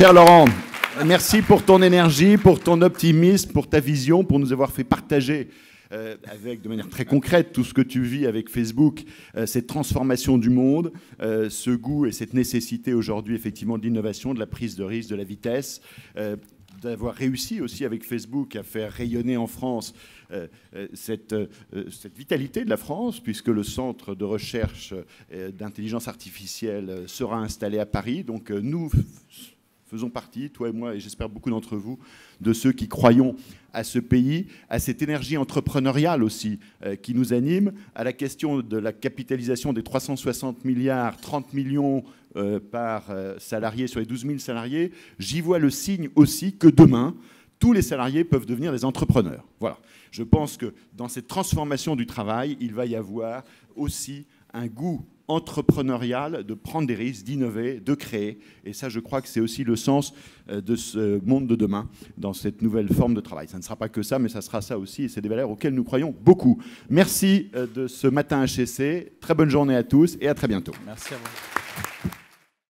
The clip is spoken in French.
Cher Laurent, merci pour ton énergie, pour ton optimisme, pour ta vision, pour nous avoir fait partager euh, avec de manière très concrète tout ce que tu vis avec Facebook, euh, cette transformation du monde, euh, ce goût et cette nécessité aujourd'hui effectivement de l'innovation, de la prise de risque, de la vitesse. d'avoir réussi aussi avec Facebook à faire rayonner en France cette, cette, vitalité de la France, puisque le centre de recherche d'intelligence artificielle sera installé à Paris. Donc nous faisons partie, toi et moi, et j'espère beaucoup d'entre vous, de ceux qui croyons à ce pays, à cette énergie entrepreneuriale aussi euh, qui nous anime, à la question de la capitalisation des 360 milliards, 30 millions euh, par euh, salarié sur les 12 000 salariés. J'y vois le signe aussi que demain, tous les salariés peuvent devenir des entrepreneurs. Voilà. Je pense que dans cette transformation du travail, il va y avoir aussi un goût entrepreneurial de prendre des risques, d'innover, de créer. Et ça, je crois que c'est aussi le sens euh, de ce monde de demain, dans cette nouvelle forme de travail. Ça ne sera pas que ça, mais ça sera ça aussi. Et c'est des valeurs auxquelles nous croyons beaucoup. Merci euh, de ce matin HEC. Très bonne journée à tous et à très bientôt. Merci à vous.